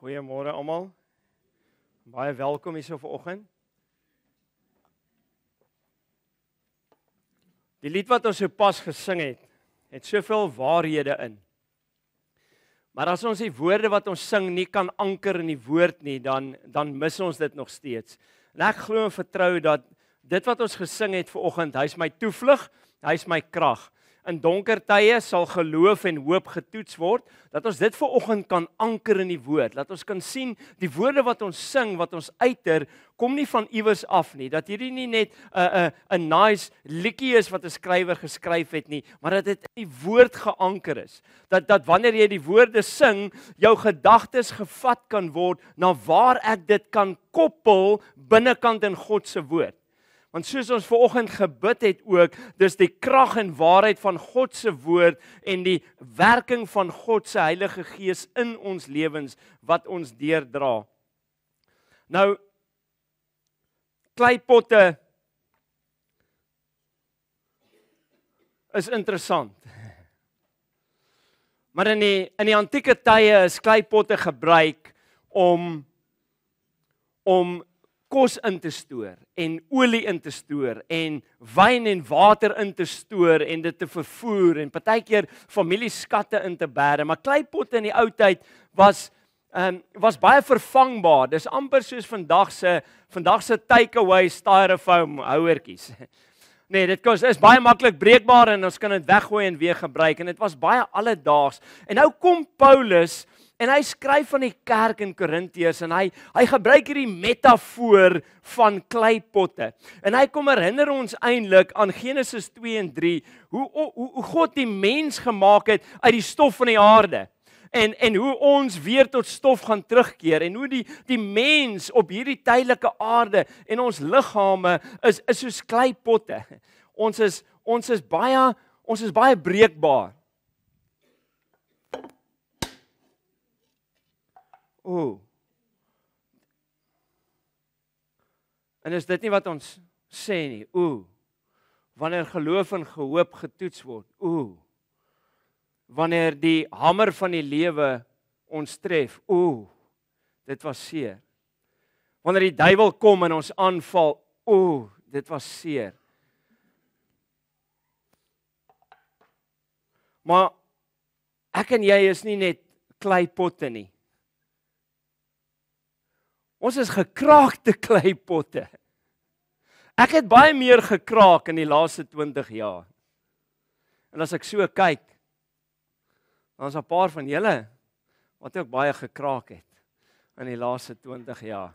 Goeiemôre almal. Baie welkom hier so vanoggend. Die lied wat ons sopas gesing het, het soveel waarhede in. Maar as ons die woorde wat ons sing nie kan anker in die woord nie, dan dan mis ons dit nog steeds. En ek glo en vertrou dat dit wat ons gesing het vanoggend, hy is my toevlug, hy is my krag in donker tye sal geloof en hoop getoets word, dat ons dit vanoggend kan anker in die woord. Laat ons kan sien die woorde wat ons sing, wat ons uiter, kom nie van iewers af nie. Dat hierdie nie net 'n 'n 'n nice liedjie is wat 'n skrywer geskryf het nie, maar dat dit in die woord geanker is. Dat dat wanneer jy die woorde sing, jou gedagtes gevat kan word na waar ek dit kan koppel binnekant in God se woord. Want soos ons vanoggend gebid het ook, dis die krag en waarheid van God se woord en die werking van God se Heilige Gees in ons lewens wat ons deerdra. Nou kleipotte is interessant. Maar in die in die antieke tye is kleipotte gebruik om om kos in te stoor en olie in te stoor en wyn en water in te stoor en dit te vervoer en partykeer familieskatte in te bære maar kleipotte in die ou tyd was um, was baie vervangbaar dis amper soos vandag se vandag se takeaway styrofoam houertjies Nee, dit kos is baie maklik breekbaar en ons kan dit weggooi en weer gebruik en dit was baie alledaags. En nou kom Paulus En hy skryf van die kerk in Korintiërs en hy hy gebruik hierdie metafoor van kleipotte. En hy kom herinner ons eintlik aan Genesis 2 en 3 hoe, hoe hoe God die mens gemaak het uit die stof van die aarde. En en hoe ons weer tot stof gaan terugkeer en hoe die die mens op hierdie tydelike aarde en ons liggame is is soos kleipotte. Ons is ons is baie ons is baie breekbaar. O. Oh. En is dit nie wat ons sê nie? O. Oh. Wanneer geloof en gehoop getoets word. O. Oh. Wanneer die hamer van die lewe ons tref. O. Oh. Dit was seer. Wanneer die duiwel kom en ons aanval. O. Oh. Dit was seer. Maar ek en jy is nie net kleipotte nie. Ons is gekraakte kleipotte. Ek het baie meer gekraak in die laaste 20 jaar. En as ek so kyk, dan is 'n paar van julle wat ook baie gekraak het in die laaste 20 jaar.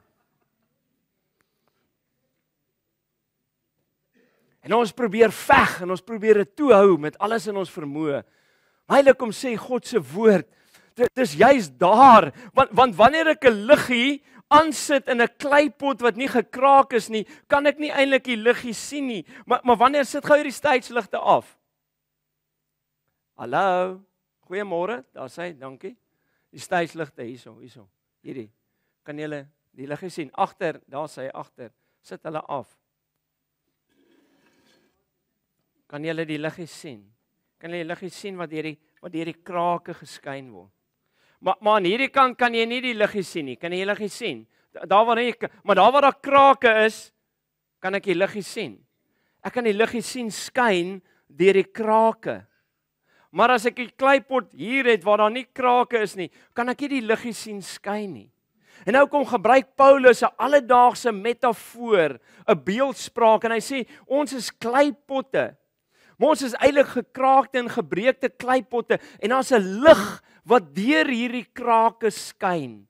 En ons probeer veg en ons probeer dit toehou met alles in ons vermoë. Heilig om sê God se woord. Dit is juist daar want want wanneer ek 'n liggie aansit in 'n kleipot wat nie gekraak is nie, kan ek nie eintlik die liggie sien nie. Maar maar wanneer sit gou hierdie stuitsligte af? Hallo. Goeiemôre. Daar sê, dankie. Die stuitsligte hierso, hierso. Hierdie. Kan julle die liggie sien? Agter, daar sê agter, sit hulle af. Kan julle die liggie sien? Kan jy die liggie sien wat hierdie wat hierdie krake geskyn word? Maar maar aan hierdie kant kan jy nie die liggie sien nie. Kan jy die liggie sien? Daar waar jy maar daar waar daar krake is, kan ek die liggie sien. Ek kan die liggie sien skyn deur die krake. Maar as ek 'n kleipot hier het waar daar nie krake is nie, kan ek nie die liggie sien skyn nie. En nou kom gebruik Paulus 'n alledaagse metafoor, 'n beeldspraak en hy sê ons is kleipotte. Ons is eintlik gekraakte en gebreekte kleipotte en daar's 'n lig wat deur hierdie krake skyn.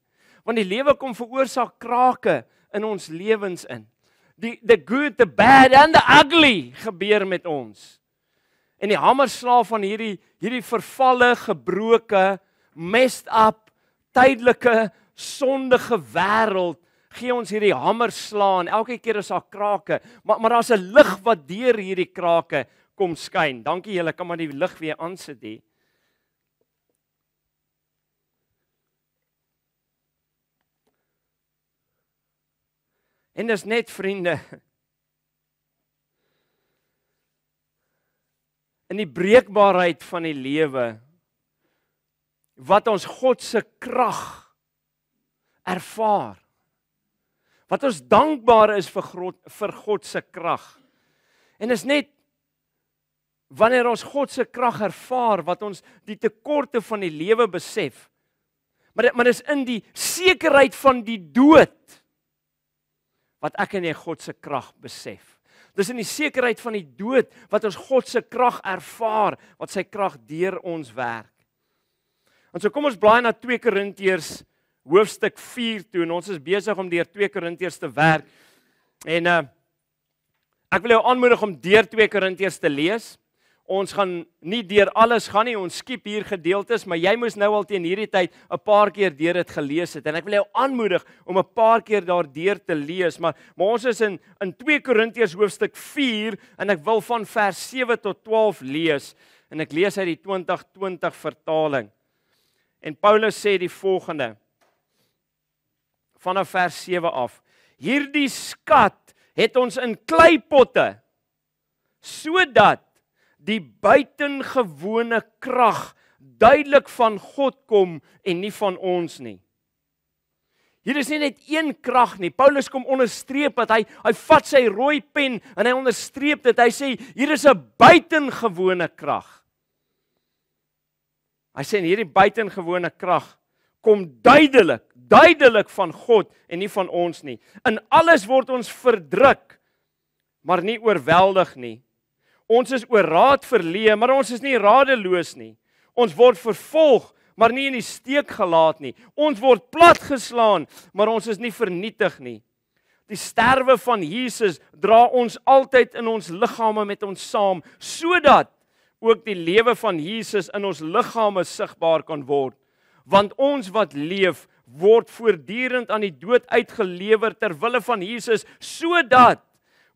Want die lewe kom veroorsaak krake in ons lewens in. Die the good, the bad and the ugly gebeur met ons. En die hamer slaaf van hierdie hierdie vervalle, gebroke, messed up, tydelike, sondige wêreld gee ons hierdie hamer slaan. Elke keer is daar krake, maar maar daar's 'n lig wat deur hierdie krake kom skyn. Dankie julle, kan maar die lig weer aansit hier. En dis net vriende. In die breekbaarheid van die lewe wat ons God se krag ervaar. Wat ons dankbaar is vir God, vir God se krag. En is net wanneer ons God se krag ervaar wat ons die tekorte van die lewe besef. Maar dit, maar dis in die sekerheid van die dood wat ek en jy God se krag besef. Dis in die sekerheid van die dood wat ons God se krag ervaar, wat sy krag deur ons werk. En so kom ons blaai na 2 Korintiërs hoofstuk 4 toe en ons is besig om deur 2 Korintiërs te werk. En uh ek wil jou aanmoedig om deur 2 Korintiërs te lees. Ons gaan nie deur alles gaan nie. Ons skiep hier gedeeltes, maar jy moes nou al teen hierdie tyd 'n paar keer deur dit gelees het en ek wil jou aanmoedig om 'n paar keer daardeur te lees. Maar, maar ons is in in 2 Korintiërs hoofstuk 4 en ek wil van vers 7 tot 12 lees en ek lees uit die 2020 vertaling. En Paulus sê die volgende vanaf vers 7 af: Hierdie skat het ons in kleipotte sodat die buitengewone krag duidelik van God kom en nie van ons nie. Hier is nie net een krag nie. Paulus kom onderstreep dat hy hy vat sy rooi pen en hy onderstreep dit. Hy sê hier is 'n buitengewone krag. Hy sê hierdie buitengewone krag kom duidelik, duidelik van God en nie van ons nie. In alles word ons verdruk, maar nie oorweldig nie. Ons is oor raad verleë, maar ons is nie radeloos nie. Ons word vervolg, maar nie in die steek gelaat nie. Ons word platgeslaan, maar ons is nie vernietig nie. Die sterwe van Jesus dra ons altyd in ons liggame met ons saam, sodat ook die lewe van Jesus in ons liggame sigbaar kan word. Want ons wat leef, word voortdurend aan die dood uitgelewer ter wille van Jesus, sodat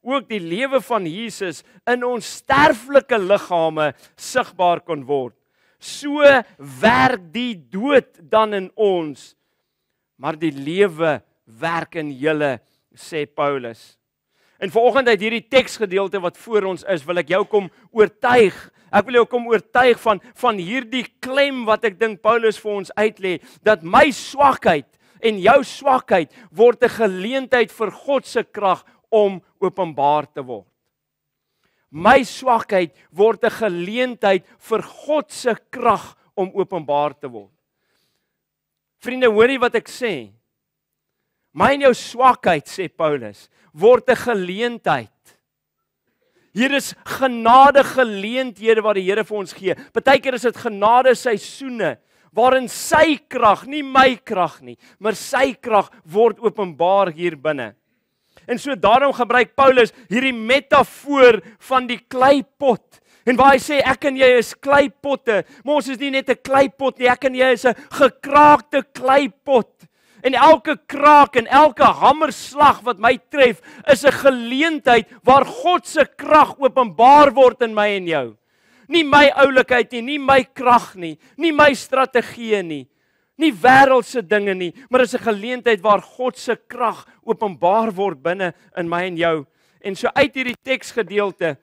ook die lewe van Jesus in ons sterflike liggame sigbaar kon word. So werk die dood dan in ons, maar die lewe werk in julle, sê Paulus. En vanoggend uit hierdie teksgedeelte wat voor ons is, wil ek jou kom oortuig. Ek wil jou kom oortuig van van hierdie klem wat ek dink Paulus vir ons uitlê dat my swakheid en jou swakheid word 'n geleentheid vir God se krag om openbaar te word. My swakheid word 'n geleentheid vir God se krag om openbaar te word. Vriende, hoorie wat ek sê. My en jou swakheid, sê Paulus, word 'n geleentheid. Hier is genade geleenthede wat die Here vir ons gee. Partykeer is dit genade seisoene waarin sy krag, nie my krag nie, maar sy krag word openbaar hier binne. En so daarom gebruik Paulus hierdie metafoor van die kleipot. En waar hy sê ek en jy is kleipotte, maar ons is nie net 'n kleipot nie, ek en jy is 'n gekraakte kleipot. En elke kraak en elke hamerslag wat my tref, is 'n geleentheid waar God se krag openbaar word in my en jou. Nie my oulikheid nie, nie my krag nie, nie my strategieë nie, nie wêreldse dinge nie, maar is 'n geleentheid waar God se krag openbaar word binne in my en jou. En so uit hierdie teksgedeelte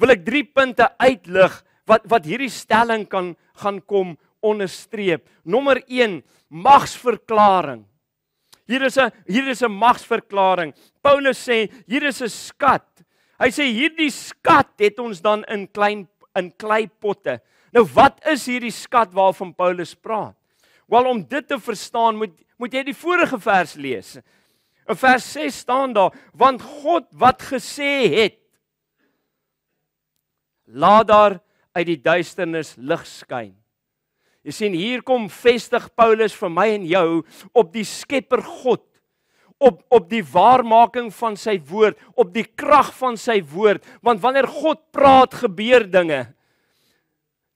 wil ek drie punte uitlig wat wat hierdie stelling kan gaan kom onderstreep. Nommer 1, magsverklaring. Hier is 'n hier is 'n magsverklaring. Paulus sê hier is 'n skat. Hy sê hierdie skat het ons dan in klein in kleipotte. Nou wat is hierdie skat waarvan Paulus praat? Wel om dit te verstaan moet moet jy die vorige vers lees. In vers 6 staan daar want God wat gesê het laat daar uit die duisternis lig skyn. Jy sien hier kom vestig Paulus vir my en jou op die Skepper God op op die waarmaking van sy woord, op die krag van sy woord, want wanneer God praat gebeur dinge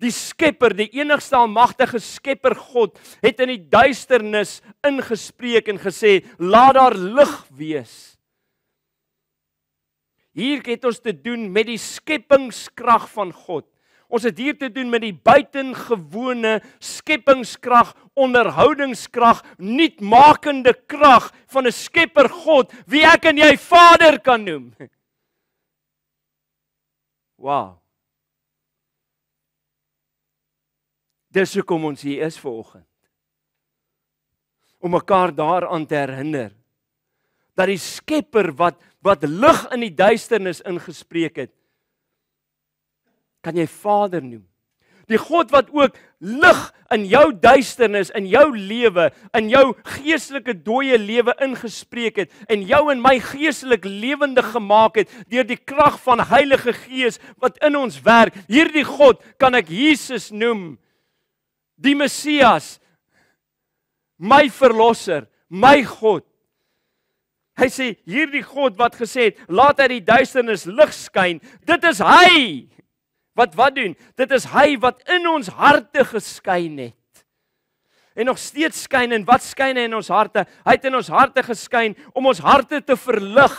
die Skepper, die enigste almagtige Skepper God, het in die duisternis ingespreek en gesê, "Laat daar lig wees." Hier het ons te doen met die skepingskrag van God. Ons het hier te doen met die buitengewone skepingskrag, onderhoudingskrag, nuutmakende krag van 'n Skepper God wie ek en jy Vader kan noem. Wow. Dis hoekom ons hier is vanoggend. Om mekaar daaraan te herinner dat die Skepper wat wat lig in die duisternis ingespreek het kan jy Vader noem. Die God wat ook lig in jou duisternis, in jou lewe, in jou geestelike dooie lewe ingespreek het en jou en my geestelik lewendig gemaak het deur die krag van Heilige Gees wat in ons werk. Hierdie God kan ek Jesus noem die Messias, my verlosser, my God. Hy sê hierdie God wat gesê het, laat uit die duisternis lig skyn, dit is hy. Wat wat doen? Dit is hy wat in ons harte geskyn het. En nog steeds skyn en wat skyn hy in ons harte? Hy het in ons harte geskyn om ons harte te verlig.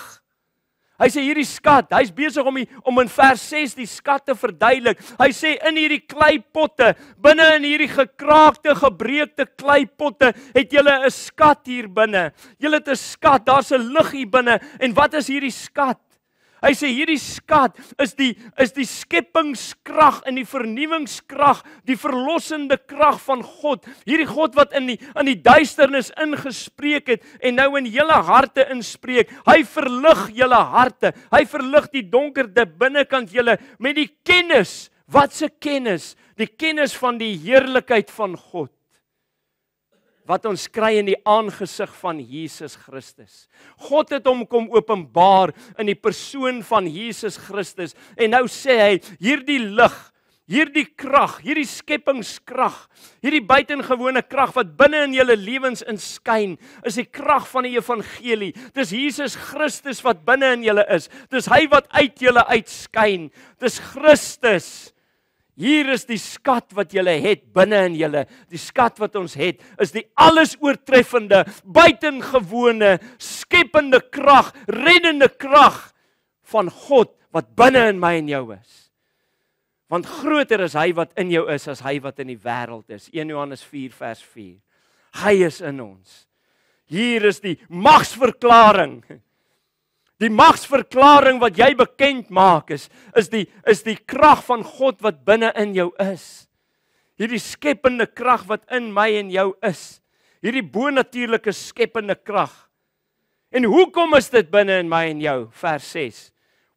Hy sê hierdie skat, hy's besig om die, om in vers 6 die skat te verduidelik. Hy sê in hierdie kleipotte, binne in hierdie gekraakte, gebreekte kleipotte, het jy 'n skat hier binne. Jy het 'n skat, daar's 'n lig hier binne. En wat is hierdie skat? Hy sê hierdie skat is die is die skepingskrag en die vernuwingskrag, die verlossende krag van God. Hierdie God wat in die in die duisternis ingespreek het en nou in julle harte inspreek. Hy verlig julle harte. Hy verlig die donkerde binnekant julle met die kennis. Wat 'n kennis! Die kennis van die heerlikheid van God wat ons kry in die aangesig van Jesus Christus. God het hom kom openbaar in die persoon van Jesus Christus en nou sê hy hierdie lig Hierdie krag, hierdie skepingskrag, hierdie buitengewone krag wat binne in julle lewens inskyn, is die krag van die evangelie. Dis Jesus Christus wat binne in julle is. Dis hy wat uit julle uitskyn. Dis Christus. Hier is die skat wat jy het binne in jou. Die skat wat ons het is die alles oortreffende, buitengewone, skepende krag, reddende krag van God wat binne in my en jou is. Want groter is hy wat in jou is as hy wat in die wêreld is. 1 Johannes 4 vers 4. Hy is in ons. Hier is die magsverklaring. Die magsverklaring wat jy bekend maak is is die is die krag van God wat binne in jou is. Hierdie skepende krag wat in my en jou is. Hierdie bonatuurlike skepende krag. En hoekom is dit binne in my en jou? Vers 6.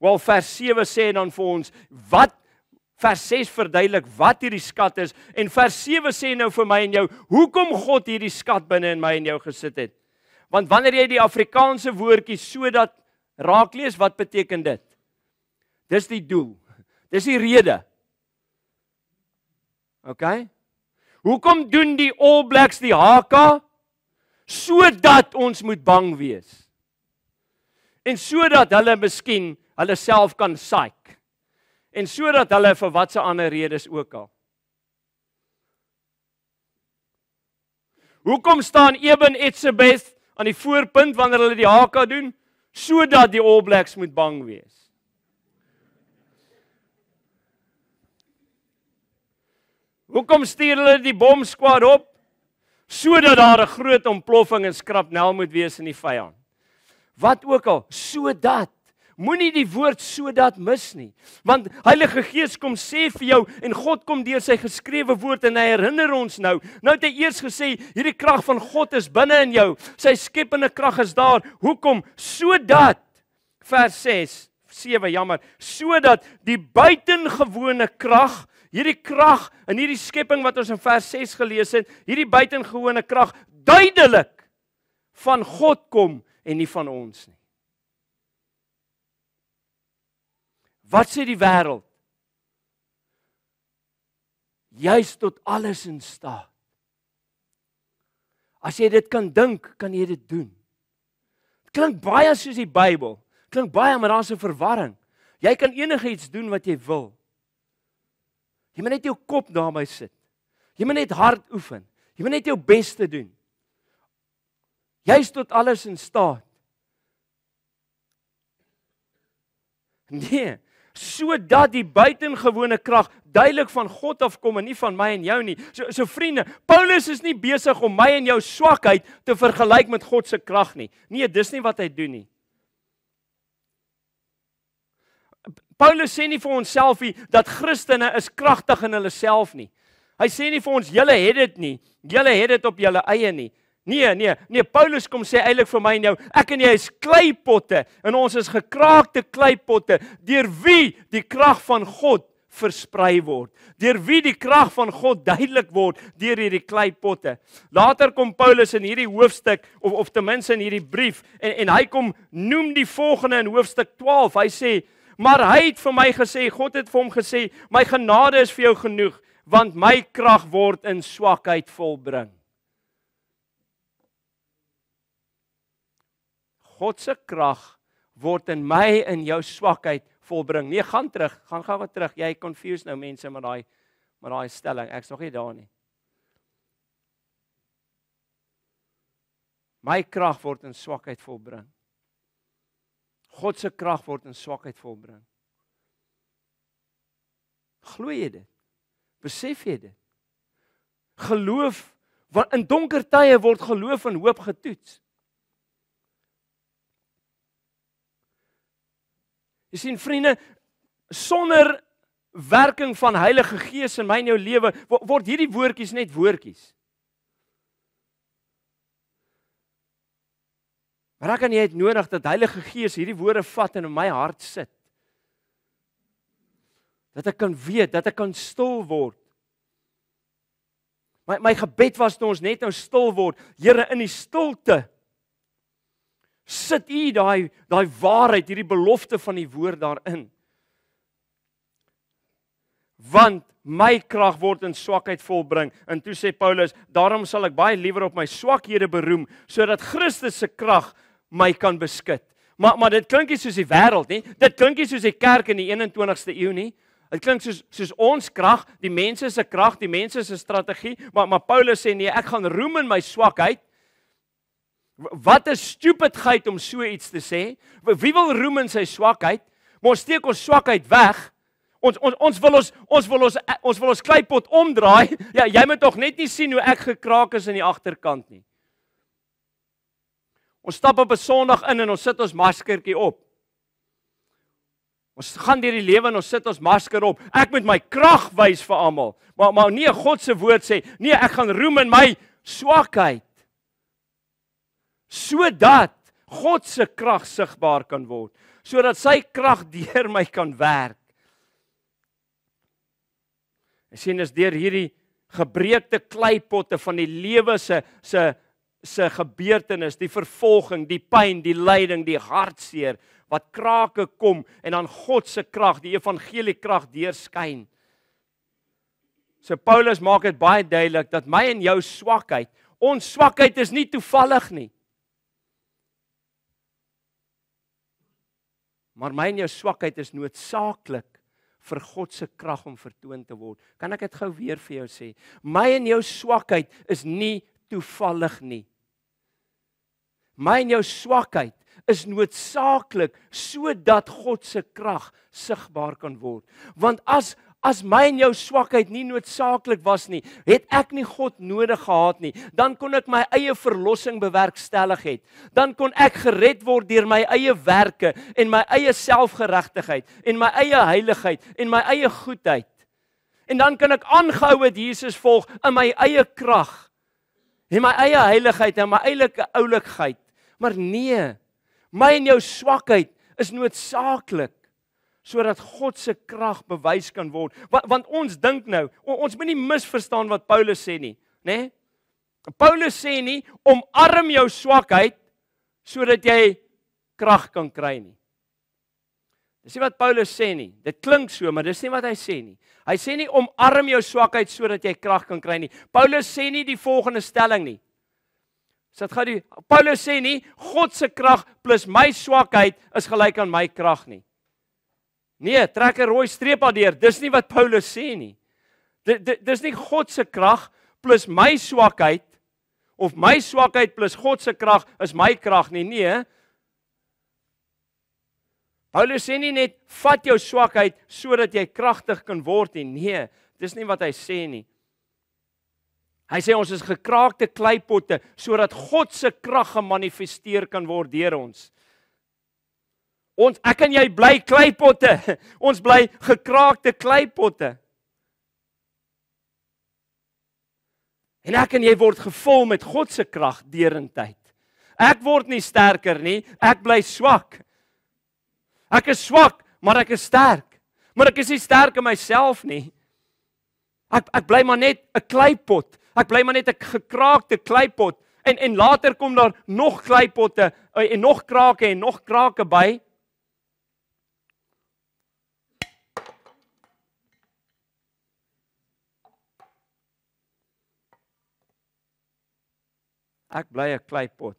Wel vers 7 sê dan vir ons wat vers 6 verduidelik wat hierdie skat is en vers 7 sê nou vir my en jou hoekom God hierdie skat binne in my en jou gesit het. Want wanneer jy die Afrikaanse woordjie sodat Raak lees wat beteken dit? Dis die doel. Dis die rede. OK? Hoekom doen die All Blacks die HK sodat ons moet bang wees? En sodat hulle miskien hulle self kan saik. En sodat hulle vir watse ander redes ook al. Hoekom staan Eben Etzebeth aan die voorpunt wanneer hulle die HK doen? sodat die All Blacks moet bang wees. Hoekom stuur hulle die bom squad op? Sodat daar 'n groot ontploffing en skrapnel moet wees in die vyand. Wat ook al, sodat moenie die woord sodat mis nie. Want Heilige Gees kom sê vir jou en God kom deur sy geskrewe woord en hy herinner ons nou. Nou het hy eers gesê hierdie krag van God is binne in jou. Sy skepende krag is daar. Hoekom? Sodat vers 6, 7 jammer, sodat die buitengewone krag Hierdie krag in hierdie skepping wat ons in vers 6 gelees het, hierdie buitengewone krag duidelik van God kom en nie van ons nie. Wat sê die wêreld? Jy's tot alles in staat. As jy dit kan dink, kan jy dit doen. Klink baie soos die Bybel. Klink baie, maar daar's 'n verwarring. Jy kan enigiets doen wat jy wil. Jy moet net jou kop daarby sit. Jy moet net hard oefen. Jy moet net jou bes te doen. Jy's tot alles in staat. Nee, sodat die buitengewone krag duidelik van God afkom en nie van my en jou nie. So so vriende, Paulus is nie besig om my en jou swakheid te vergelyk met God se krag nie. Nee, dis nie wat hy doen nie. Paulus sê nie vir onsself nie dat Christene is kragtig in hulle self nie. Hy sê nie vir ons julle het dit nie. Julle het dit op julle eie nie. Nee, nee, nee, Paulus kom sê eintlik vir my en jou, ek en jy is kleipotte en ons is gekraakte kleipotte deur wie die krag van God versprei word. Deur wie die krag van God duidelik word deur hierdie kleipotte. Later kom Paulus in hierdie hoofstuk of of ten minste in hierdie brief en en hy kom noem die volgende in hoofstuk 12. Hy sê: "Maar hy het vir my gesê, God het vir hom gesê, my genade is vir jou genoeg, want my krag word in swakheid volbring." God se krag word in my in jou swakheid volbring. Nee, gaan terug, gaan gou weer terug. Jy confuse nou mense met daai met daai stelling. Ek's nog nie daar nie. My krag word in swakheid volbring. God se krag word in swakheid volbring. Glo jy dit? Besef jy dit? Geloof want in donker tye word geloof en hoop getoets. Jy sien vriende, sonder werking van Heilige Gees in my en jou lewe word hierdie woordjies net woordjies. Maar ek kan jy het nodig dat Heilige Gees hierdie woorde vat en in my hart sit. Dat ek kan weet, dat ek kan stil word. My my gebed was toe ons net nou stil word. Here in die stilte sit u daai daai waarheid, hierdie belofte van die woord daarin. Want my krag word in swakheid volbring. En toe sê Paulus, daarom sal ek baie liewer op my swakhede beroem sodat Christus se krag my kan beskud. Maar maar dit klink nie soos die wêreld nie. Dit klink nie soos die kerk in die 21ste eeu nie. Dit klink soos soos ons krag, die mense se krag, die mense se strategie. Maar maar Paulus sê nee, ek gaan roem in my swakheid Wat 'n stupidheid om so iets te sê. Wie wil roem in sy swakheid? Maar ons steek ons swakheid weg. Ons ons ons wil ons ons wil ons eh, ons wil ons kleipot omdraai. Ja, jy moet tog net nie sien hoe ek gekraak is aan die agterkant nie. Ons stap op 'n Sondag in en ons sit ons maskertjie op. Ons gaan deur die lewe en ons sit ons masker op. Ek moet my krag wys vir almal. Maar maar nee, God se woord sê, nee, ek gaan roem in my swakheid sodat God se krag sigbaar kan word, sodat sy krag deur my kan werk. En sien as deur hierdie gebreekte kleipotte van die lewe se se se gebeurtenis, die vervolging, die pyn, die lyding, die hartseer wat krake kom en dan God se krag, die evangelie krag deurskyn. So Paulus maak dit baie duidelik dat my en jou swakheid, ons swakheid is nie toevallig nie. Maar my en jou swakheid is noodsaaklik vir God se krag om vertoon te word. Kan ek dit gou weer vir jou sê? My en jou swakheid is nie toevallig nie. My en jou swakheid is noodsaaklik sodat God se krag sigbaar kan word. Want as As my en jou swakheid nie noodsaaklik was nie, het ek nie God nodig gehad nie. Dan kon ek my eie verlossing bewerkstellig het. Dan kon ek gered word deur my eie werke en my eie selfgeregtigheid en my eie heiligheid en my eie goedheid. En dan kan ek aangehou het Jesus volg in my eie krag en my eie heiligheid en my eie oulikheid. Maar nee, my en jou swakheid is noodsaaklik sodat God se krag bewys kan word. Want, want ons dink nou, ons moet nie misverstaan wat Paulus sê nie, né? Nee? Paulus sê nie omarm jou swakheid sodat jy krag kan kry nie. Dis nie wat Paulus sê nie. Dit klink so, maar dis nie wat hy sê nie. Hy sê nie omarm jou swakheid sodat jy krag kan kry nie. Paulus sê nie die volgende stelling nie. So dit gaan die Paulus sê nie God se krag plus my swakheid is gelyk aan my krag nie. Nee, trek 'n rooi streep daardeur. Dis nie wat Paulus sê nie. Dit dis nie God se krag plus my swakheid of my swakheid plus God se krag is my krag nie. Nee. Paulus sê nie net vat jou swakheid sodat jy kragtig kan word nie. Nee, dis nie wat hy sê nie. Hy sê ons is gekraakte kleipotte sodat God se krag gemanifesteer kan word deur ons. Ons ek en jy bly kleipotte. Ons bly gekraakte kleipotte. En ek en jy word gevul met God se krag derentyd. Ek word nie sterker nie, ek bly swak. Ek is swak, maar ek is sterk. Maar ek is nie sterk in myself nie. Ek ek bly maar net 'n kleipot. Ek bly maar net 'n gekraakte kleipot en en later kom daar nog kleipotte eh, en nog krake en nog krake by. Ek bly 'n kleipot.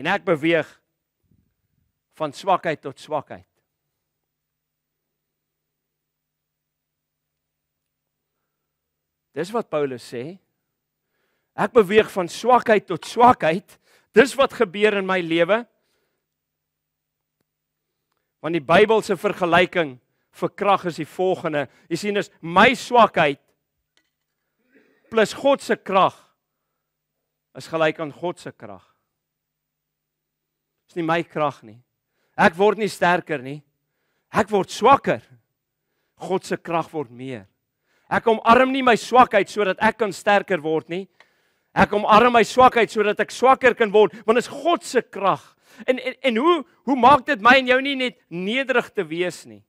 En ek beweeg van swakheid tot swakheid. Dis wat Paulus sê. Ek beweeg van swakheid tot swakheid. Dis wat gebeur in my lewe. Want die Bybelse vergelyking vir krag is die volgende. Jy sien, is my swakheid plus God se krag is gelyk aan God se krag. Dis nie my krag nie. Ek word nie sterker nie. Ek word swakker. God se krag word meer. Ek omarm nie my swakheid sodat ek kan sterker word nie. Ek omarm my swakheid sodat ek swakker kan word, want dit is God se krag. En, en en hoe hoe maak dit my en jou nie net nederig te wees nie?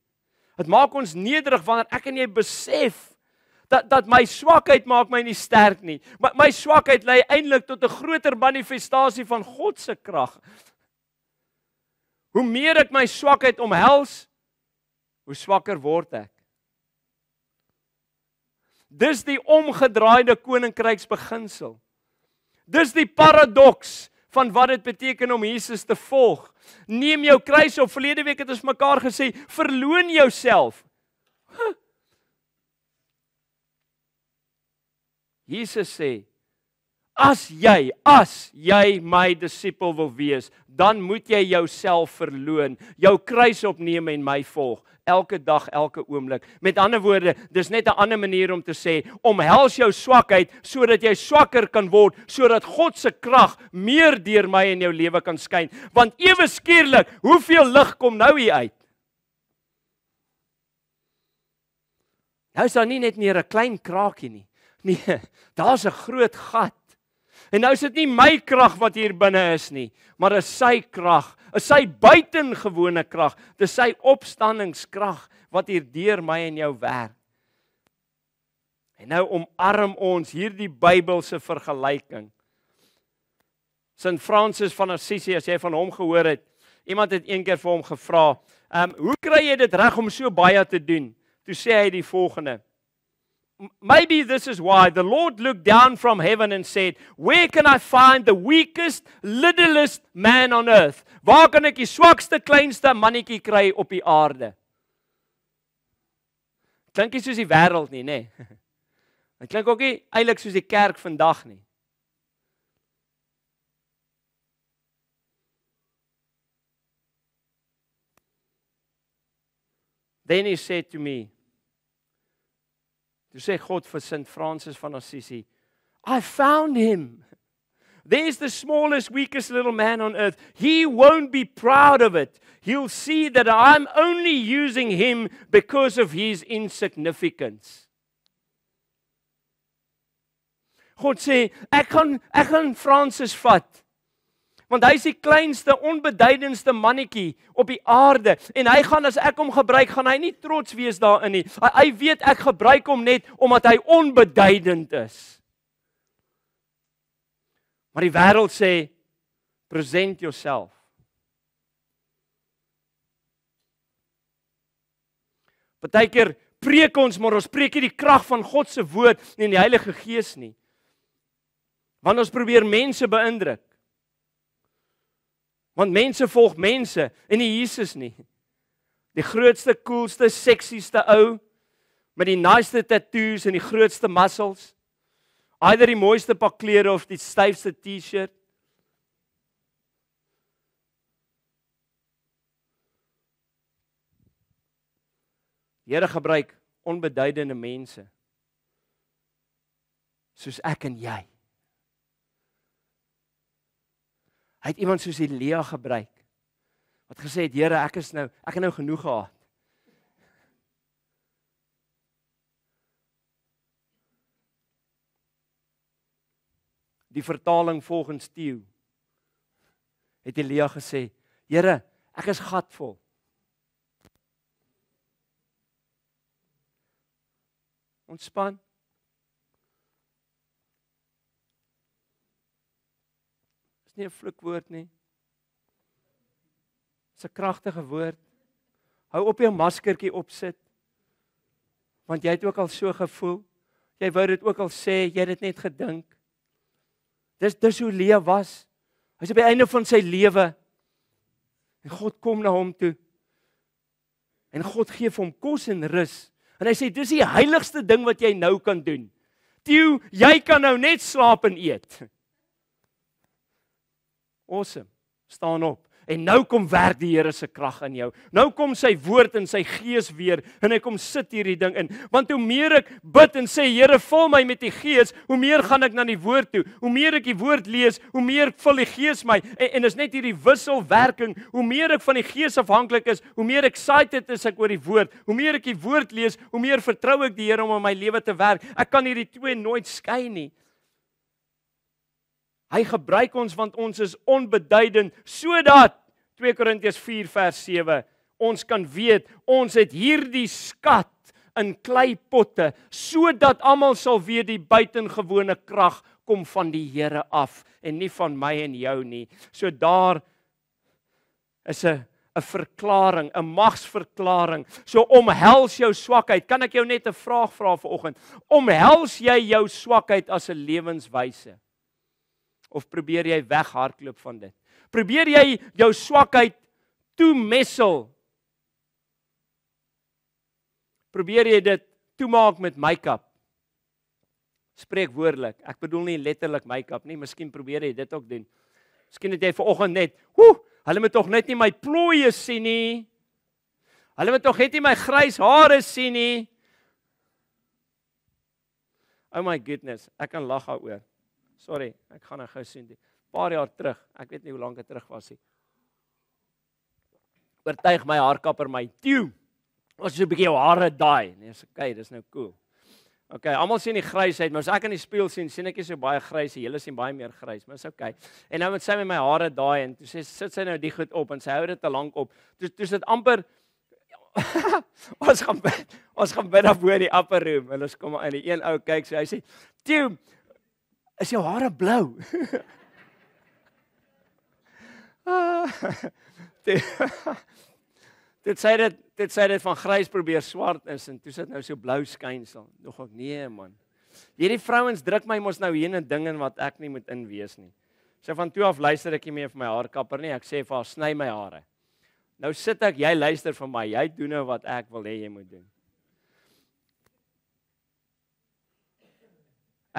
Dit maak ons nederig wanneer ek en jy besef dat dat my swakheid maak my nie sterk nie. My, my swakheid lei eintlik tot 'n groter manifestasie van God se krag. Hoe meer ek my swakheid omhels, hoe swakker word ek. Dis die omgedraaide koninkryksbeginsel. Dis die paradoks van wat dit beteken om Jesus te volg. Neem jou kruis op. Verlede week het ons mekaar gesê, verloon jouself. Jesus sê: "As jy, as jy my disipel wil wees, dan moet jy jouself verloën, jou kruis opneem en my volg." elke dag, elke oomblik. Met ander woorde, dis net 'n ander manier om te sê, omhels jou swakheid sodat jy swakker kan word, sodat God se krag meer deur my in jou lewe kan skyn, want ewe skielik, hoeveel lig kom nou hier uit? Nou is daar nie net meer 'n klein kraakie nie. Nee, daar's 'n groot gat. En nou is dit nie my krag wat hier binne is nie, maar is sy krag, is sy buitengewone krag, dis sy opstanningskrag wat hier deur my en jou werk. En nou omarm ons hierdie Bybelse vergelyking. Sint Francis van Assisi, as jy van hom gehoor het, iemand het eendag vir hom gevra, "Ehm, um, hoe kry jy dit reg om so baie te doen?" Toe sê hy die volgende: maybe this is why the Lord looked down from heaven and said, Where can I find the weakest, littlest man on earth? Waar kan ek die swakste, kleinste mannetjie kry op die aarde? Dink jy soos die wêreld nie, nê? Nee. Dit klink ook nie eilik soos die kerk vandag nie. Then he said to me, Toe sê God vir Sint Francis van Assisi, "I found him. There's the smallest weakest little man on earth. He won't be proud of it. He'll see that I'm only using him because of his insignificance." God sê, "Ek gaan ek gaan Francis vat." want hy is die kleinste onbeduidendste mannetjie op die aarde en hy gaan as ek hom gebruik gaan hy nie trots wees daarin nie hy, hy weet ek gebruik hom net omdat hy onbeduidend is maar die wêreld sê present yourself partykeer preek ons maar ons preek nie die krag van God se woord en die Heilige Gees nie want ons probeer mense beïndruk Want mense volg mense en nie Jesus nie. Die grootste, coolste, seksieste ou met die naaste tatoeëers en die grootste muscles. Eider die mooiste pak klere of die styfste T-shirt. Here gebruik onbeduidende mense soos ek en jy Hy het iemand soos Elia gebruik wat gesê het: "Here, ek is nou, ek het nou genoeg gehad." Die vertaling volgens Tieu het Elia gesê: "Here, ek is gatvol." Ontspan. Dis nie 'n vloekwoord nie. Dis 'n kragtige woord. Hou op jou maskertjie opsit. Want jy het ook al so gevoel. Jy wou dit ook al sê, jy het dit net gedink. Dis dis hoe Lea was. Hy's op die einde van sy lewe. En God kom na hom toe. En God gee vir hom kos en rus. En hy sê dis die heiligste ding wat jy nou kan doen. Tieu, jy kan nou net slaap en eet. Awesome. Staan op. En nou kom werk die Here se krag in jou. Nou kom sy woord en sy gees weer en hy kom sit hierdie ding in. Want hoe meer ek bid en sê Here vul my met die gees, hoe meer gaan ek na die woord toe. Hoe meer ek die woord lees, hoe meer vul die gees my en en is net hierdie wisselwerking. Hoe meer ek van die gees afhanklik is, hoe meer excited is ek oor die woord. Hoe meer ek die woord lees, hoe meer vertrou ek die Here om in my lewe te werk. Ek kan hierdie twee nooit skei nie. Hy gebruik ons want ons is onbeduidend sodat 2 Korintiërs 4 vers 7 ons kan weet ons het hierdie skat in kleipotte sodat almal sal weet die buitengewone krag kom van die Here af en nie van my en jou nie. So daar is 'n 'n verklaring, 'n magsverklaring. So omhels jou swakheid. Kan ek jou net 'n vraag vra vanoggend? Omhels jy jou swakheid as 'n lewenswyse? of probeer jy weghardloop van dit? Probeer jy jou swakheid toemessel? Probeer jy dit toemaak met make-up? Spreek woordelik. Ek bedoel nie letterlik make-up nie, miskien probeer jy dit ook doen. Miskien het jy vanoggend net, "Hoe, hulle moet tog net nie my plooie sien nie. Hulle moet tog net nie my grys hare sien nie." Oh my goodness, ek kan lag daaroor. Sorry, ek gaan nou sien dit. Paar jaar terug. Ek weet nie hoe lank dit terug was nie. Oortuig my haarkapper my tew. Ons so 'n bietjie jou hare daai. Nee, so, okay, dis nou cool. Okay, almal sien die grysheid, maar as ek in die spieël sien, sien ek jy's so baie grys, jy sien baie meer grys, maar dis okay. En nou met sy met my hare daai en toe sê sit sy nou die goed op en sy hou dit te lank op. Toe toe sit amper ons gaan ons gaan binne bo in die upper room. Hulle kom in die een ou kyk, so hy sê, "Tew, Is jou hare blou? ah, dit sê dit dit sê dit van grys probeer swart is en toe sit nou so blou skynsel. Nog ek nee man. Hierdie vrouens druk my mos nou hier in dinge wat ek nie moet inwees nie. Sy so van toe af luister ek nie meer vir my haarkapper nie. Ek sê vir haar sny my hare. Nou sit ek, jy luister vir my. Jy doen nou wat ek wil hê jy moet doen.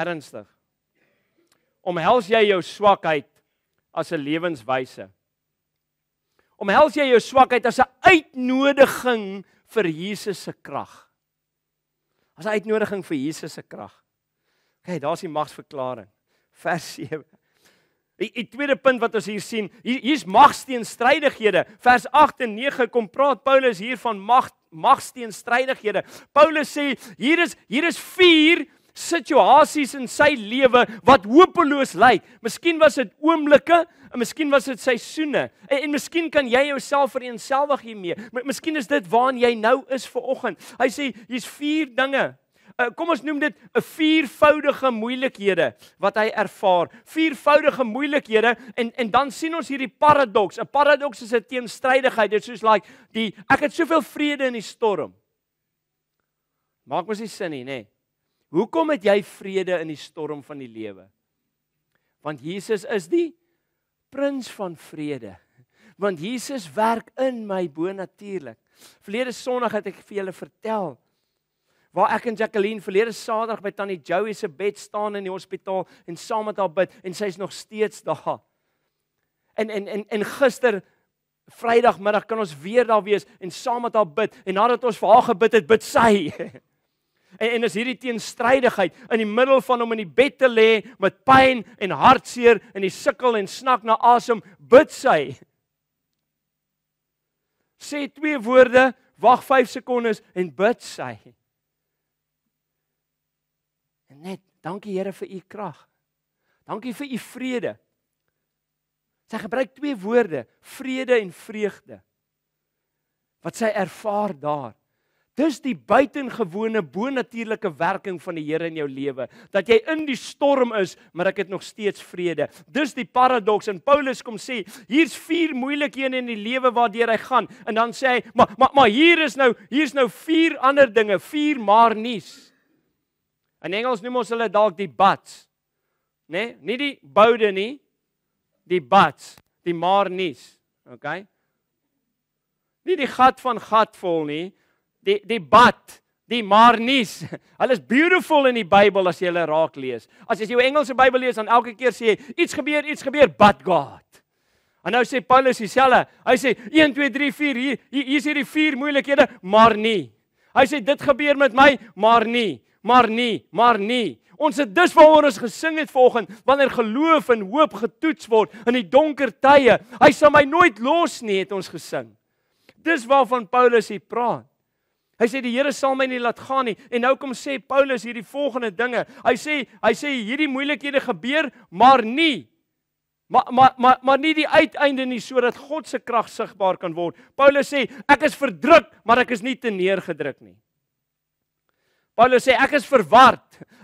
Ernstig. Omhels jy jou swakheid as 'n lewenswyse? Omhels jy jou swakheid as 'n uitnodiging vir Jesus se krag? As 'n uitnodiging vir Jesus se krag. OK, daar's die magsverklaring. Vers 7. Die tweede punt wat ons hier sien, hier hier's magsteenstrydighede. Vers 8 en 9 kom praat Paulus hier van mag magsteenstrydighede. Paulus sê hier is hier is vier situasies in sy lewe wat hopeloos lyk. Miskien was dit oomblikke, en miskien was dit seisoene. En, en miskien kan jy jouself vereenselwig hiermee. Miskien is dit waarın jy nou is vir oggend. Hy sê hier's vier dinge. Uh, kom ons noem dit 'n eh, viervoudige moeilikhede wat hy ervaar. Viervoudige moeilikhede en en dan sien ons hierdie paradoks. 'n Paradoks is 'n teenstrydigheid. Dit soos like die ek het soveel vrede in die storm. Maak mos nie sin nie, nê? Nee. Hoekom het jy vrede in die storm van die lewe? Want Jesus is die prins van vrede. Want Jesus werk in my bonatuurlik. Verlede Sondag het ek vir julle vertel waar ek en Jacqueline verlede Saterdag by Tannie Joey se bed staan in die hospitaal en saam met haar bid en sy is nog steeds daar. En en en en gister Vrydagmiddag kan ons weer daar wees en saam met haar bid en nadat ons vir haar gebid het, bid sy. En en is hierdie teenstrydigheid in die middel van hom in die bed te lê met pyn en hartseer en hy sukkel en snak na asem, bid sy. Sê twee woorde, wag 5 sekondes en bid sy. En net, dankie Here vir u krag. Dankie vir u vrede. Sy gebruik twee woorde, vrede en vreugde. Wat sy ervaar daar. Dis die buitengewone bonatuurlike werking van die Here in jou lewe dat jy in die storm is, maar ek het nog steeds vrede. Dis die paradoks en Paulus kom sê, hier's vier moeilikhede in die lewe waartoe hy gaan en dan sê hy, maar maar maar hier is nou, hier's nou vier ander dinge, vier maar nuus. In Engels noem ons hulle dalk die buts. Né? Nee, nie die boude nie, die buts, die maar nuus. OK? Nie die gat van gat vol nie die die but, die maar nie's. Hulle is beautiful in die Bybel as jy hulle raak lees. As jy jou Engelse Bybel lees, dan elke keer sê jy iets gebeur, iets gebeur but God. En nou sê Paulus dieselfde. Hy sê 1 2 3 4 hier hier is hierdie vier moeilikhede, maar nie. Hy sê dit gebeur met my, maar nie, maar nie, maar nie. Ons het dus waaroor ons gesing het vanoggend, wanneer geloof en hoop getoets word in die donker tye. Hy sal my nooit los nie, het ons gesing. Dis waarvan Paulus hier praat. Hy sê die Here sal my nie laat gaan nie. En nou kom sê Paulus hierdie volgende dinge. Hy sê hy sê hierdie moeilikhede gebeur, maar nie maar maar maar maar nie die uiteinde nie sodat God se krag sigbaar kan word. Paulus sê ek is verdruk, maar ek is nie te neergedruk nie. Paulus sê ek is verward.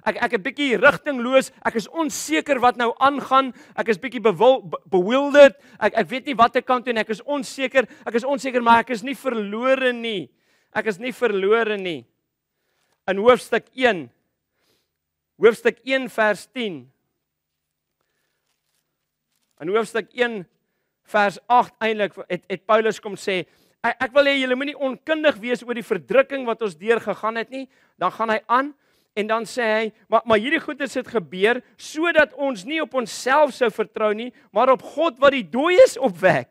Ek ek 'n bietjie rigtingloos, ek is onseker wat nou aangaan. Ek is bietjie bewilderd. Ek ek weet nie watter kant toe en ek is onseker. Ek is onseker, maar ek is nie verlore nie. Ek is nie verlore nie. In hoofstuk 1 hoofstuk 1 vers 10 In hoofstuk 1 vers 8 eintlik het, het Paulus kom sê ek, ek wil hê julle moenie onkundig wees oor die verdrukking wat ons deur gegaan het nie. Dan gaan hy aan en dan sê hy maar maar hierdie goeders het gebeur sodat ons nie op onsself sou vertrou nie, maar op God wat die dooies opwek.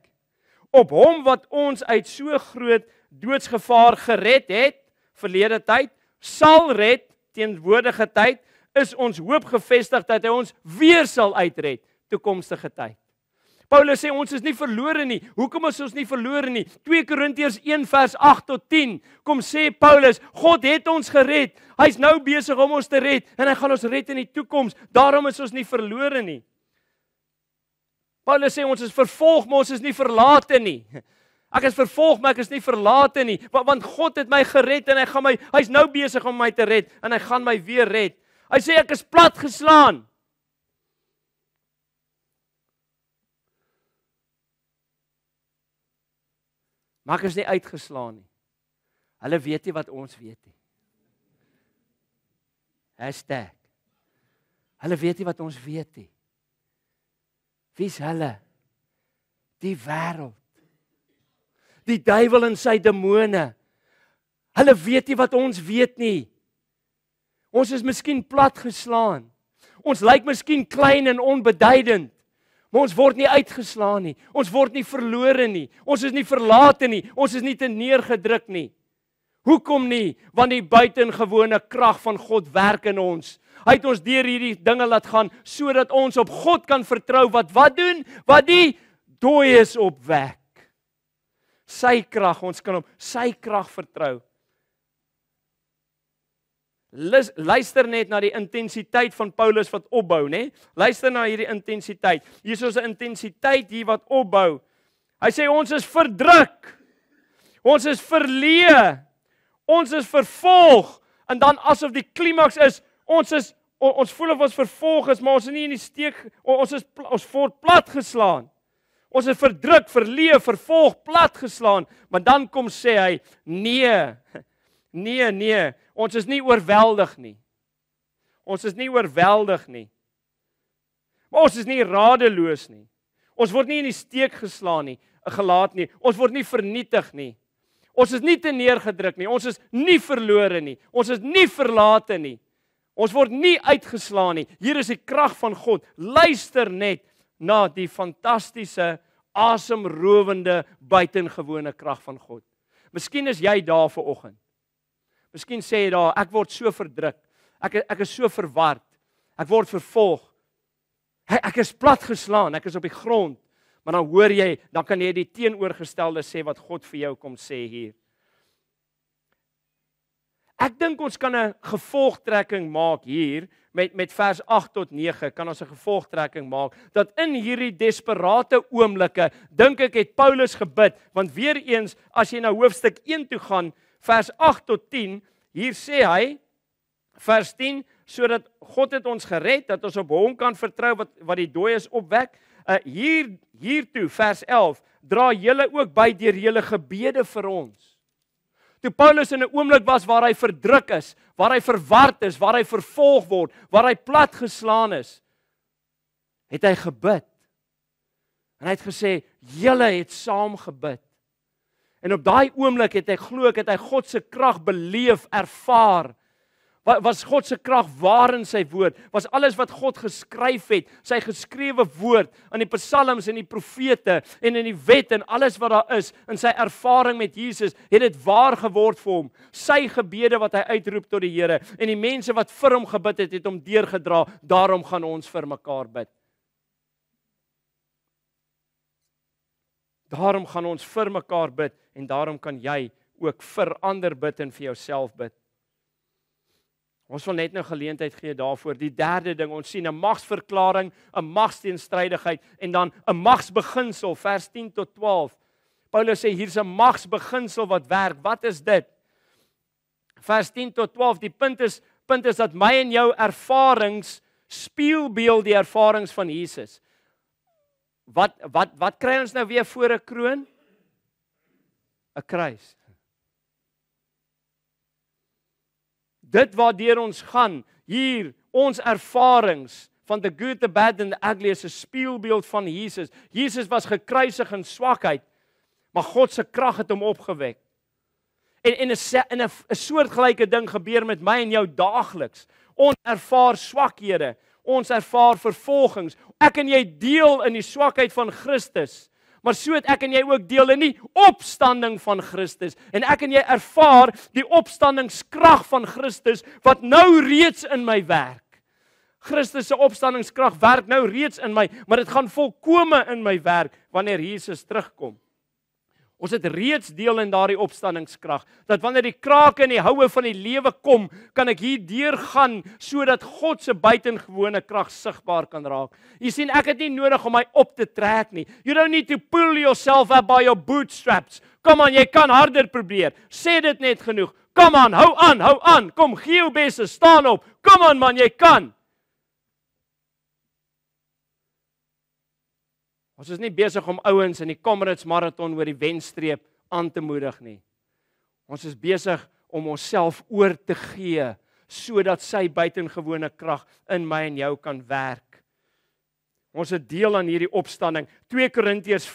Op hom wat ons uit so groot doodsgevaar gered het verlede tyd, sal red teenwoordige tyd, is ons hoop gefestig dat hy ons weer sal uitred toekomstige tyd. Paulus sê ons is nie verlore nie. Hoekom is ons nie verlore nie? 2 Korintiërs 1 vers 8 tot 10 kom sê Paulus, God het ons gered. Hy's nou besig om ons te red en hy gaan ons red in die toekoms. Daarom is ons nie verlore nie. Paulus sê ons is vervolg, maar ons is nie verlate nie. Ek is vervolg, maar ek is nie verlate nie, want, want God het my gered en hy gaan my hy's nou besig om my te red en hy gaan my weer red. Hy sê ek is plat geslaan. Maak ons nie uitgeslaan nie. Hulle weet nie wat ons weet nie. Hashtag. Hulle weet nie wat ons weet nie. Wie's hulle? Die wêreld die duiwel en sy demone. Hulle weet nie wat ons weet nie. Ons is miskien plat geslaan. Ons lyk miskien klein en onbeduidend. Maar ons word nie uitgeslaan nie. Ons word nie verlore nie. Ons is nie verlate nie. Ons is nie te neergedruk nie. Hoekom nie? Want die buitengewone krag van God werk in ons. Hy het ons deur hierdie dinge laat gaan sodat ons op God kan vertrou wat wat doen? Wat die dooies opwek sy krag ons kan hom sy krag vertrou Luister net na die intensiteit van Paulus wat opbou, né? Luister na hierdie intensiteit. Hier is 'n intensiteit hier wat opbou. Hy sê ons is verdruk. Ons is verleë. Ons is vervolg en dan asof die klimaks is, ons is ons voel of ons vervolg is, maar ons is nie in die steek ons is ons word plat geslaan. Ons is verdruk, verleë, vervolg, platgeslaan, maar dan kom sê hy: "Nee. Nee, nee. Ons is nie oorweldig nie. Ons is nie oorweldig nie. Maar ons is nie radeloos nie. Ons word nie in die steek geslaan nie, gelaat nie. Ons word nie vernietig nie. Ons is nie teneergedruk nie. Ons is nie verlore nie. Ons is nie verlate nie. Ons word nie uitgeslaan nie. Hier is die krag van God. Luister net na die fantastiese asemrowende buitengewone krag van God. Miskien is jy daar ver oggend. Miskien sê jy daar ek word so verdruk. Ek ek is so verward. Ek word vervolg. Ek is plat geslaan, ek is op die grond. Maar dan hoor jy, dan kan jy die teenoorgestelde sê wat God vir jou kom sê hier. Ek dink ons kan 'n gevolgtrekking maak hier met met vers 8 tot 9 kan ons 'n gevolgtrekking maak dat in hierdie desperate oomblikke dink ek het Paulus gebid want weer eens as jy na hoofstuk 1 toe gaan vers 8 tot 10 hier sê hy vers 10 sodat God het ons gered dat ons op hom kan vertrou wat wat die dooies opwek uh, hier hiertoe vers 11 dra julle ook by deur julle gebede vir ons Toe Paulus in 'n oomblik was waar hy verdruk is, waar hy verward is, waar hy vervolg word, waar hy platgeslaan is, het hy gebid. En hy het gesê, "Julle het saam gebid." En op daai oomblik het hy glo ek het hy God se krag beleef, ervaar. Wat was God se krag waar in sy woord? Was alles wat God geskryf het, sy geskrewe woord in die psalms en die profete en in die wet en alles wat daar is in sy ervaring met Jesus, het dit waar geword vir hom? Sy gebede wat hy uitroep tot die Here en die mense wat vir hom gebid het, het hom deurgedra. Daarom gaan ons vir mekaar bid. Daarom gaan ons vir mekaar bid en daarom kan jy ook vir ander bid en vir jouself bid. Ons wil net nou geleentheid gee daarvoor. Die derde ding, ons sien 'n magsverklaring, 'n magsteenstrydigheid en dan 'n magsbeginsel vers 10 tot 12. Paulus sê hier's 'n magsbeginsel wat werk. Wat is dit? Vers 10 tot 12, die punt is punt is dat my en jou ervarings spieelbeeld die ervarings van Jesus. Wat wat wat kry ons nou weer voor 'n kroon? 'n kruis. dit waardeur ons gaan hier ons ervarings van the good the bad and the ugly is 'n spieelbeeld van Jesus. Jesus was gekruisig in swakheid, maar God se krag het hom opgewek. En en 'n in 'n soortgelyke ding gebeur met my en jou daagliks. Ons ervaar swakhede, ons ervaar vervolgings. Ek en jy deel in die swakheid van Christus maar so het ek en jy ook deel in die opstanding van Christus en ek en jy ervaar die opstandingskrag van Christus wat nou reeds in my werk. Christus se opstandingskrag werk nou reeds in my, maar dit gaan volkome in my werk wanneer Jesus terugkom. Ons het reeds deel in daardie opstanningskrag dat wanneer die krake in die houe van die lewe kom, kan ek hier deurgaan sodat God se buitengewone krag sigbaar kan raak. Jy sien, ek het nie nodig om my op te trek nie. You don't need to pull yourself up by your bootstraps. Kom aan, jy kan harder probeer. Sê dit net genoeg. Kom aan, hou aan, hou aan. Kom gee jou bes, staan op. Kom aan man, jy kan. Ons is nie besig om ouens in die Comrades marathon oor die wenstreep aan te moedig nie. Ons is besig om onsself oor te gee sodat sy buitengewone krag in my en jou kan werk. Ons het deel aan hierdie opstanding. 2 Korintiërs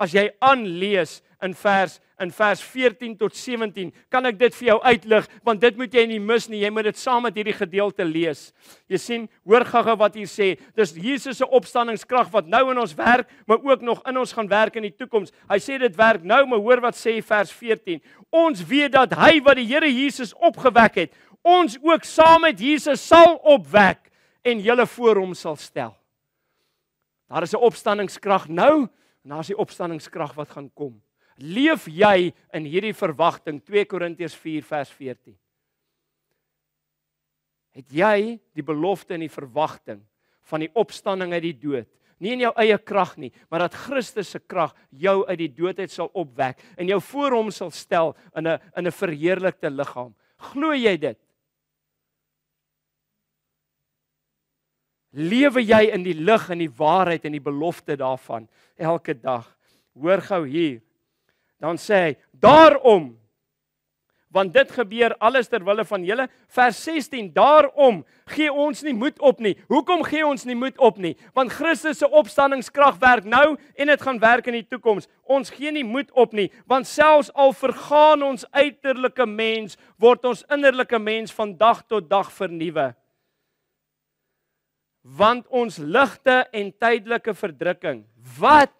as jy aanlees in vers in vers 14 tot 17 kan ek dit vir jou uitlig want dit moet jy nie mis nie jy moet dit saam met hierdie gedeelte lees jy sien hoor gaga wat hier sê dis Jesus se opstanningskrag wat nou in ons werk maar ook nog in ons gaan werk in die toekoms hy sê dit werk nou maar hoor wat sê vers 14 ons weet dat hy wat die Here Jesus opgewek het ons ook saam met Jesus sal opwek en julle voor hom sal stel daar is 'n opstanningskrag nou En daar's die opstanningskrag wat gaan kom. Leef jy in hierdie verwagting 2 Korintiërs 4 vers 14. Het jy die belofte en die verwagting van die opstanding uit die dood? Nie in jou eie krag nie, maar dat Christus se krag jou uit die dood uit sal opwek en jou voor hom sal stel in 'n in 'n verheerlikte liggaam. Glo jy dit? Lewe jy in die lig en die waarheid en die belofte daarvan elke dag. Hoor gou hier. Dan sê hy: "Daarom want dit gebeur alles ter wille van julle." Vers 16: "Daarom gee ons nie moed op nie. Hoekom gee ons nie moed op nie? Want Christus se opstanningskrag werk nou en dit gaan werk in die toekoms. Ons gee nie moed op nie, want selfs al vergaan ons uiterlike mens, word ons innerlike mens van dag tot dag vernuwe." want ons ligte en tydelike verdrukking. Wat?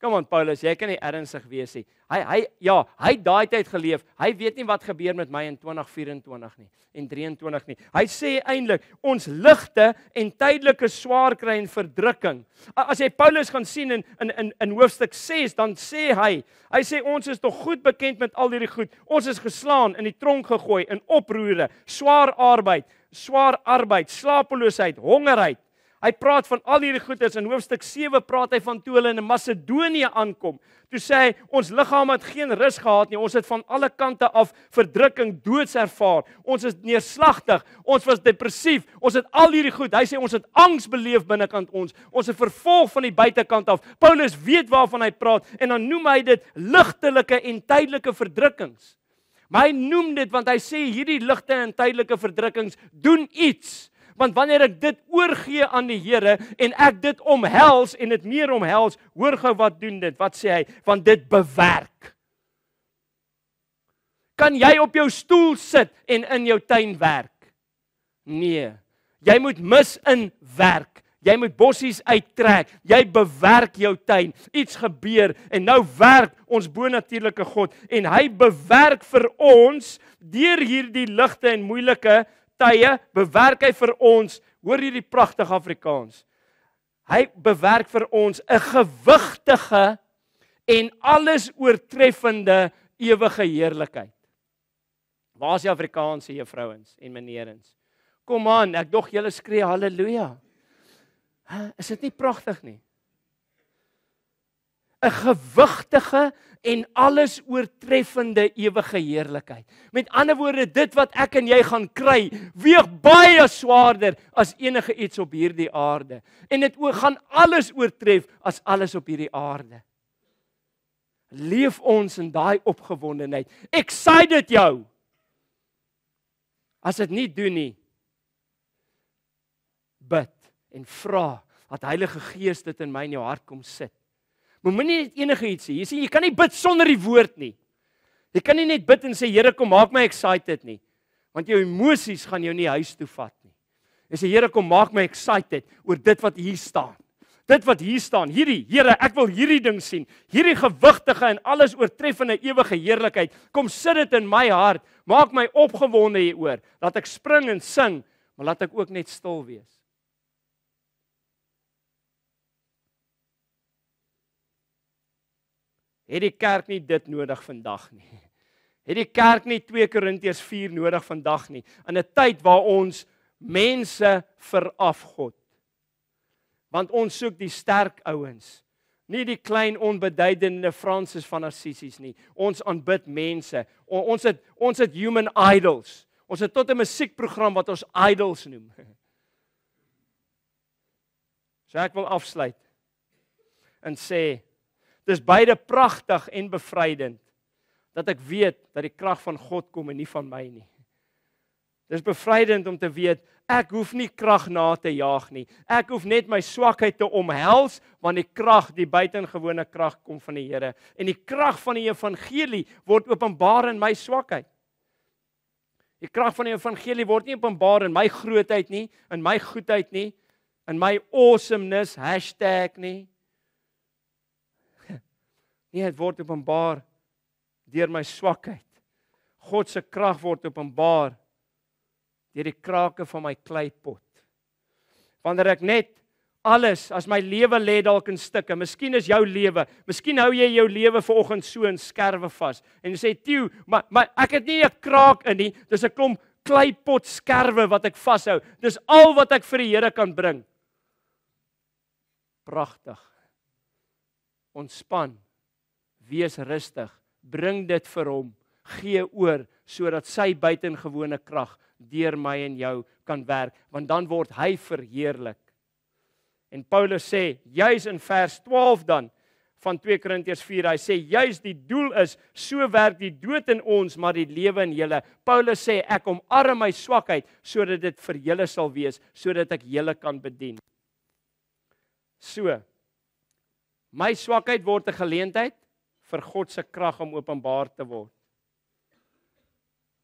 Kom aan Paulus, jy kan nie ernstig wees nie. Hy hy ja, hy het daai tyd geleef. Hy weet nie wat gebeur met my in 2024 nie en 23 nie. Hy sê eintlik ons ligte en tydelike swaar kry en verdrukking. As jy Paulus gaan sien in in in, in hoofstuk 6, dan sê hy, hy sê ons is tog goed bekend met al hierdie goed. Ons is geslaan, in die tronk gegooi, in oproere, swaar arbeid, swaar arbeid, slapeloosheid, hongerheid. Hy praat van al hierdie goeders in hoofstuk 7 praat hy van toe hulle in Macedonië aankom. Toe sê hy ons liggaam het geen rus gehad nie. Ons het van alle kante af verdrukking, doods ervaar. Ons is neerslagtig. Ons was depressief. Ons het al hierdie goed. Hy sê ons het angs beleef binnekant ons. Ons is vervolg van die buitekant af. Paulus weet waarvan hy praat en dan noem hy dit ligtelike en tydelike verdrukkings. Maar hy noem dit want hy sê hierdie ligte en tydelike verdrukkings doen iets. Want wanneer ek dit oorgee aan die Here en ek dit omhels en dit meer omhels, hoor gou wat doen dit? Wat sê hy? Want dit bewerk. Kan jy op jou stoel sit en in jou tuin werk? Nee. Jy moet mis in werk. Jy moet bossies uittrek. Jy bewerk jou tuin. Iets gebeur en nou werk ons bonatuurlike God en hy bewerk vir ons deur hierdie ligte en moeilike tye bewerk hy vir ons. Hoor hierdie pragtige Afrikaans. Hy bewerk vir ons 'n gewigtige en alles oortreffende ewige heerlikheid. Waar is die Afrikaanse juffrouens en meneerens? Kom aan, ek dog julle skree haleluja. Hæ, is dit nie pragtig nie? 'n gewigtige en alles oortreffende ewige heerlikheid. Met ander woorde, dit wat ek en jy gaan kry, weeg baie swaarder as enige iets op hierdie aarde. En dit gaan alles oortref as alles op hierdie aarde. Leef ons in daai opgewondenheid. Excited jou. As dit nie doen nie, bid en vra dat Heilige Gees dit in my en jou hart kom sit. Moenie net enige iets sê. Jy sien, jy kan nie bid sonder die woord nie. Jy kan nie net bid en sê Here kom maak my excited nie. Want jou emosies gaan jou nie huis toe vat nie. Jy sê Here kom maak my excited oor dit wat hier staan. Dit wat hier staan, hierdie Here, ek wil hierdie ding sien. Hierdie gewigtige en alles oortreffende ewige heerlikheid. Kom sit dit in my hart. Maak my opgewonde hieroor. Laat ek spring en sing, maar laat ek ook net stil wees. het die kerk nie dit nodig vandag nie. Het die kerk nie 2 Korintiërs 4 nodig vandag nie in 'n tyd waar ons mense veraf God. Want ons soek die sterk ouens, nie die klein onbeduidende Fransis van Assisi's nie. Ons aanbid mense. Ons het ons het human idols. Ons het tot 'n musiekprogram wat ons idols noem. So ek wil afsluit en sê Dis beide pragtig en bevrydend dat ek weet dat die krag van God kom en nie van my nie. Dis bevrydend om te weet ek hoef nie krag na te jaag nie. Ek hoef net my swakheid te omhels want die krag, die buitengewone krag kom van die Here en die krag van die evangelie word openbaar in my swakheid. Die krag van die evangelie word nie openbaar in my grootheid nie, in my goedheid nie, in my awesomeness #nie. Nee, dit word openbaar deur my swakheid. God se krag word openbaar deur die krake van my kleipot. Wanneer ek net alles, as my lewe lê dalk in stukke, miskien is jou lewe, miskien hou jy jou lewe vanoggend so in skerwe vas en jy sê, "Tjoe, maar maar ek het nie 'n kraak in nie, dis 'n klomp kleipot skerwe wat ek vashou. Dis al wat ek vir die Here kan bring." Pragtig. Ontspan wees rustig, bring dit vir hom, gee oor sodat sy buitengewone krag deur my en jou kan werk, want dan word hy verheerlik. En Paulus sê, juis in vers 12 dan van 2 Korintiërs 4, hy sê juis die doel is so werk die dood in ons, maar die lewe in julle. Paulus sê ek omarm my swakheid sodat dit vir julle sal wees, sodat ek julle kan bedien. So. My swakheid word 'n geleentheid vir God se krag om openbaar te word.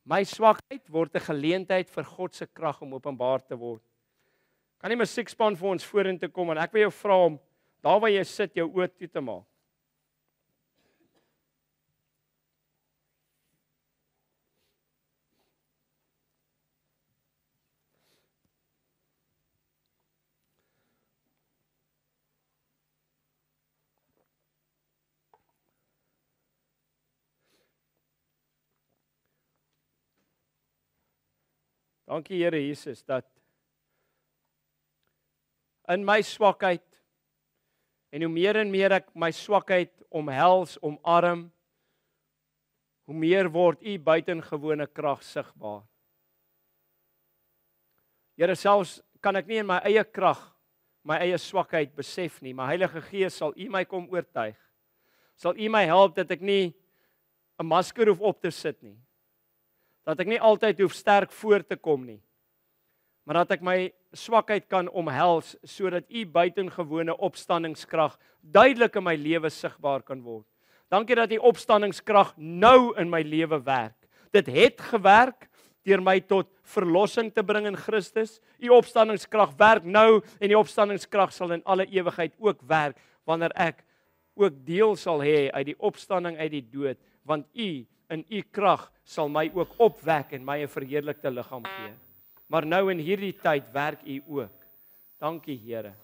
My swakheid word 'n geleentheid vir God se krag om openbaar te word. Kan nie my sixpan vir ons vorentoe kom en ek wil jou vra om daar waar jy sit jou oë toe te maak. Dankie Here Jesus dat in my swakheid en hoe meer en meer ek my swakheid omhels, omarm, hoe meer word u buitengewone krag sigbaar. Here selfs kan ek nie in my eie krag my eie swakheid besef nie, maar Heilige Gees sal u my kom oortuig. Sal u my help dat ek nie 'n masker hoef op te sit nie, dat ek nie altyd hoef sterk voor te kom nie maar dat ek my swakheid kan omhels sodat u buitengewone opstanningskrag duidelik in my lewe sigbaar kan word. Dankie dat u opstanningskrag nou in my lewe werk. Dit het gewerk deur my tot verlossing te bring in Christus. U opstanningskrag werk nou en die opstanningskrag sal in alle ewigheid ook werk wanneer ek ook deel sal hê uit die opstanding uit die dood want u in u krag sal my ook opwek en my 'n verheerlikte liggaam gee. Maar nou in hierdie tyd werk u ook. Dankie Here.